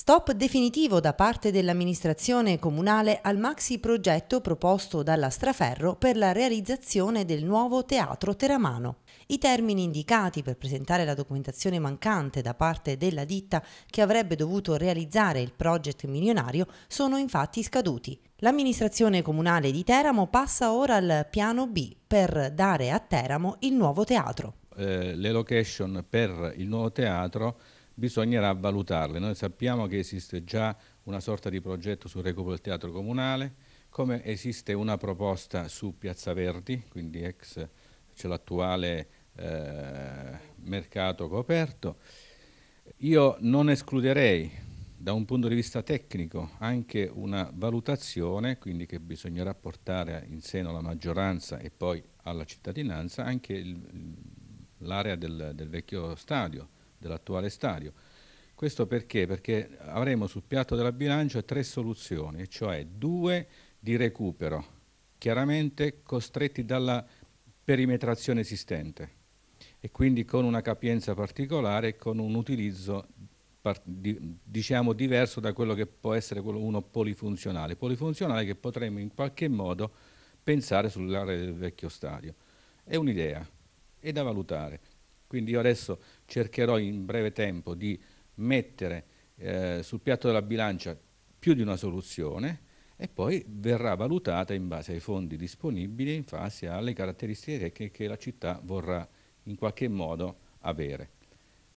Stop definitivo da parte dell'amministrazione comunale al maxi progetto proposto dalla Straferro per la realizzazione del nuovo teatro teramano. I termini indicati per presentare la documentazione mancante da parte della ditta che avrebbe dovuto realizzare il project milionario sono infatti scaduti. L'amministrazione comunale di Teramo passa ora al piano B per dare a Teramo il nuovo teatro. Eh, le location per il nuovo teatro bisognerà valutarle. Noi sappiamo che esiste già una sorta di progetto sul recupero del teatro comunale, come esiste una proposta su Piazza Verdi, quindi ex c'è l'attuale eh, mercato coperto. Io non escluderei da un punto di vista tecnico anche una valutazione, quindi che bisognerà portare in seno alla maggioranza e poi alla cittadinanza, anche l'area del, del vecchio stadio, dell'attuale stadio. Questo perché? Perché avremo sul piatto della bilancia tre soluzioni, cioè due di recupero, chiaramente costretti dalla perimetrazione esistente e quindi con una capienza particolare e con un utilizzo diciamo diverso da quello che può essere quello uno polifunzionale, polifunzionale che potremmo in qualche modo pensare sull'area del vecchio stadio. È un'idea, è da valutare. Quindi io adesso cercherò in breve tempo di mettere eh, sul piatto della bilancia più di una soluzione e poi verrà valutata in base ai fondi disponibili, in base alle caratteristiche tecniche che la città vorrà in qualche modo avere.